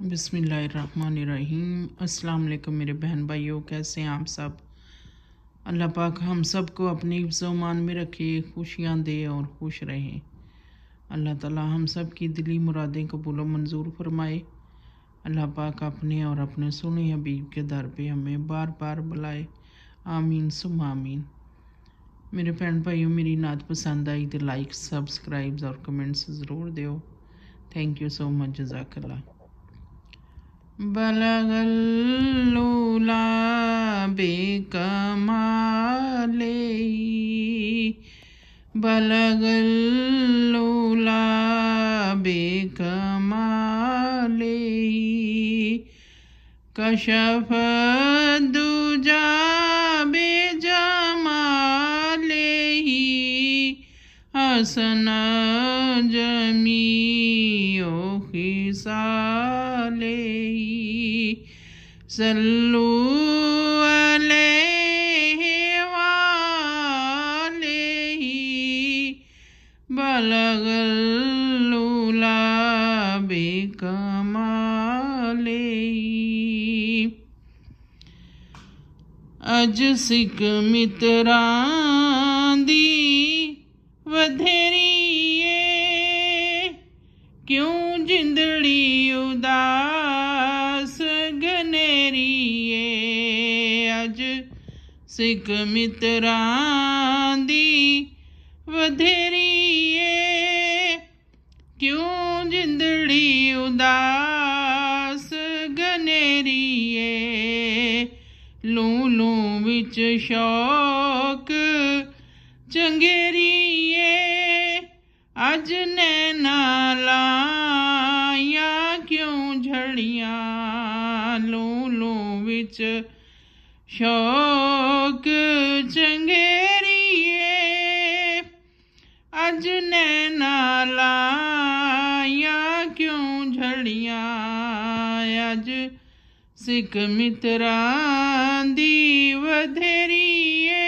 बसमीम् अल्लाम मेरे बहन भाइयों कैसे हैं आप सब अल्लाह पाक हम सब को अपने मान में रखे खुशियाँ दे और खुश रहें अल्लाह ताला हम सब की दिली मुरादें कबूल मंजूर फरमाए अल्लाह पाक अपने और अपने सुने हबीब के दर पे हमें बार बार बुलाए आमीन सुम आमीन मेरे बहन भाइयों मेरी नात पसंद आई तो लाइक सब्सक्राइब और कमेंट्स ज़रूर दो थैंक यू सो मच जजाकला बलगल्लूला बेकमाले बलगल्लूला बेकमाले कशफ दुजा बेजमाले हसना सल्लू बलगल्लूला बेकमाले अज सिख मित्रांदी वधेरिए क्यों ਸਿੱਖ ਮਿੱਤਰਾਂ ਦੀ ਵਧੇਰੀ ਏ ਕਿਉਂ ਜਿੰਦੜੀ ਉਦਾਸ ਗਨੇਰੀ ਏ ਲੂ ਲੂ ਵਿੱਚ ਸ਼ੌਕ ਚੰਗੇਰੀ ਏ ਅੱਜ ਨੈਣਾ ਲਾਇਆ ਕਿਉਂ ਝੜੀਆਂ ਲੂ ਲੂ ਵਿੱਚ शोक चंगेरिए अज नैना लाया क्यों झड़िया अज सिख मित्रा दी वधेरिए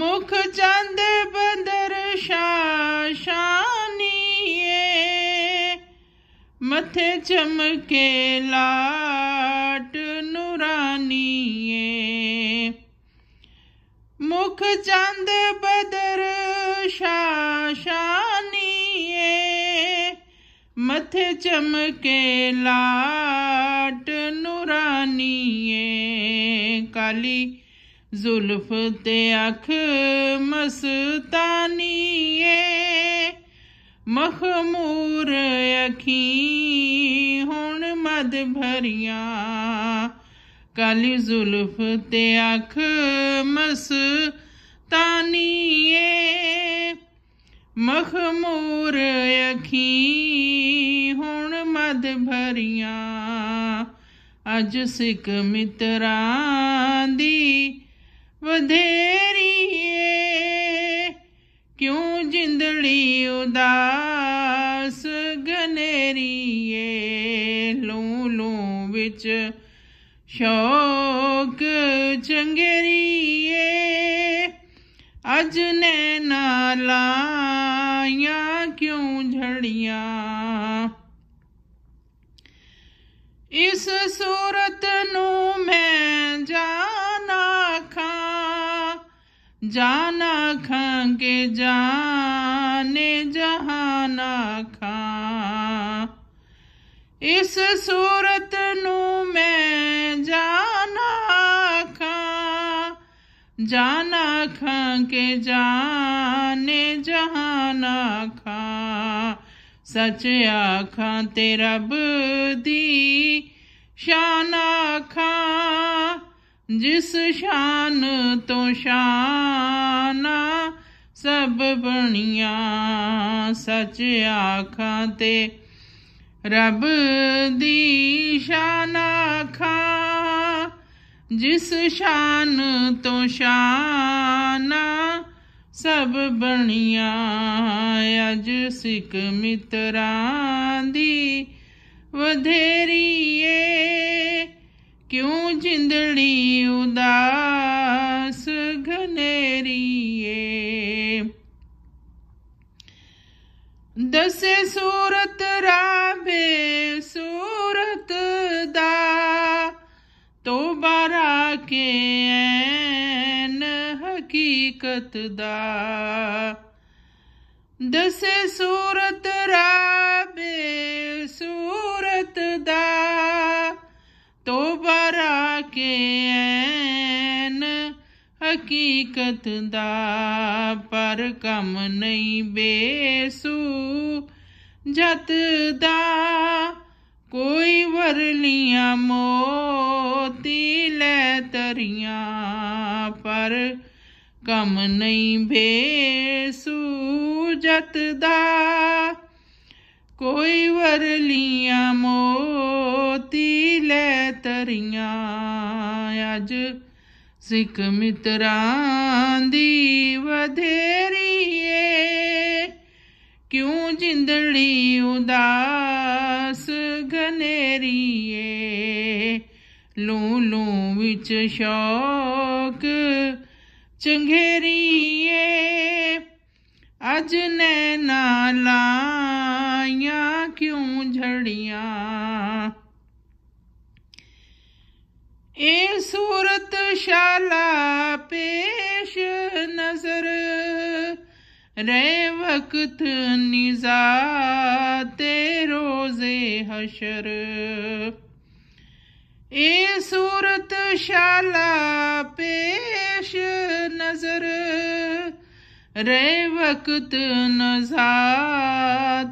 मुख चंद बदर शाशानिए मथे चमके ला मुख चंद बदर शाशानिए मथ चमके लाट नुरानिए काली जुल्फ ते अख मस्तानिए मखमूर अखी हूं मद भरिया काली जुल्फ ते अख मस ਤਾਨੀਏ ਮਖਮੂਰ ਅਖੀ ਹੁਣ ਮਦ ਭਰੀਆਂ ਅਜ ਸਿਕ ਮਿਤਰਾਂ ਦੀ ਵਧੇਰੀਏ ਕਿਉਂ ਜਿੰਦੜੀ ਉਦਾਸ ਗਨੇਰੀਏ ਲੂ ਲੂ ਵਿੱਚ ਸ਼ੌਕ ਚੰਗੇ आज नैना लाया क्यों झड़िया इस सूरत नू मैं जाना खा जाना खा के जाने जहाना खा इस सूरत नू मैं जाना खा के जाने जहाना खा सच आखा तेरा बुदी शाना खा जिस शान तो शाना सब बनिया सच आखा ते रब दी शाना खा जिस शान तो शाना सब बनिया अज सिख मित्रांदी वधेरिए क्यों जिंदड़ी उदास घनेरिए दसे सूरत राबे सो के ऐन हकीकत दा दस सूरत राबे सूरत दा तो बरा के ऐन हकीकत दा पर कम नहीं बेसू जत दा कोई वरलिया मो ਤਰੀਆਂ ਪਰ ਕਮ ਨਹੀਂ ਭੇ ਜਤ ਦਾ ਕੋਈ ਵਰਲੀਆਂ ਮੋਤੀ ਲੈ ਤਰੀਆਂ ਅਜ ਸਿੱਖ ਮਿਤਰਾਂ ਦੀ ਵਧੇਰੀ ਏ ਕਿਉਂ ਜਿੰਦੜੀ ਉਦਾਸ ਘਨੇਰੀ ਲੂ ਲੂ ਵਿੱਚ ਸ਼ੌਕ ਚੰਘੇਰੀਏ ਅੱਜ ਨੈਣਾ ਲਾਇਆ ਕਿਉਂ ਝੜੀਆਂ ਇਹ ਸੂਰਤ ਸ਼ਾਲਾ ਪੇਸ਼ ਨਜ਼ਰ रे वक्त निजा ते रोज़े हशर ਇਹ ਸੂਰਤ ਸ਼ਾਲਾ ਪੇਸ਼ ਨਜ਼ਰ ਰੇ ਵਕਤ ਨਜ਼ਾ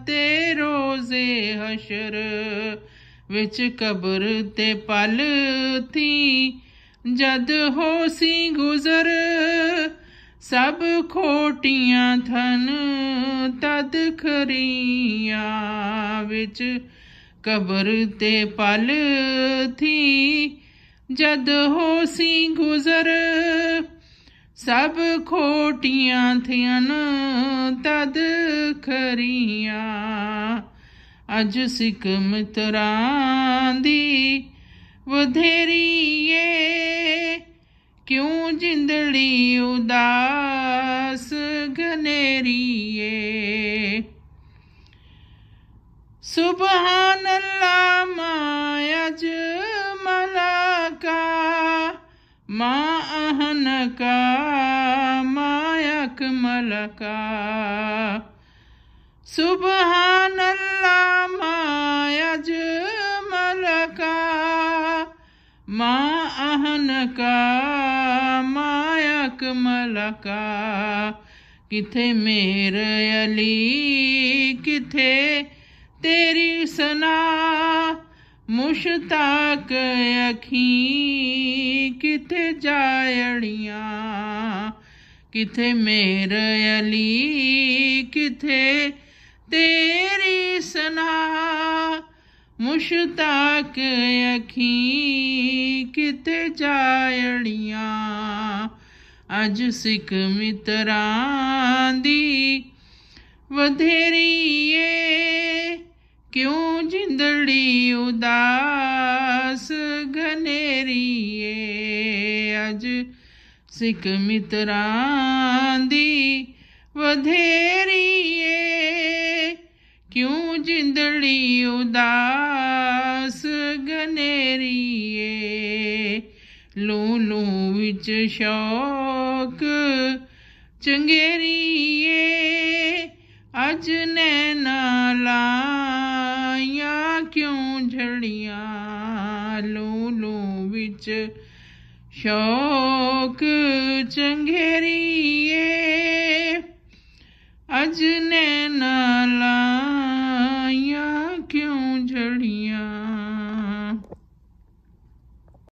ਤੇ ਰੋਜ਼ੇ ਹਸ਼ਰ ਵਿੱਚ ਕਬਰ ਤੇ ਪਲ ਥੀ ਜਦ ਸੀ ਗੁਜ਼ਰ ਸਭ ਖੋਟੀਆਂ ਥਨ ਤਦ ਖਰੀਆਂ ਵਿੱਚ कब्र ते पल थी जद हो सी गुज़र सब खोटियां थियनि तद खरिया अज सिख मित्रांदी वधेरी क्यों जिंदड़ी उदास घनेरी सुबहान मलका मा अहन का मायक मलका सुबहान मायज मलका मा अहन का मायक मलका किथे मेर अली किथे तेरी सना मुश्ताक अखी किथे जायड़िया किथे मेर अली किथे तेरी सना मुश्ताक अखी किथे जायड़िया अज सिख मित्रां दी वधेरी है क्यों जिंदड़ी उदास घनेरिए अज सिख मित्रांदी वधेरिए क्यों जिंदड़ी उदास घनेरिए लू लू बिच शौक चंगेरिए अज नैना ला ਲੂ ਲੂ ਵਿੱਚ ਸ਼ੋਕ ਚੰਗੇਰੀਏ ਅਜਨੇ ਨਾਲਾ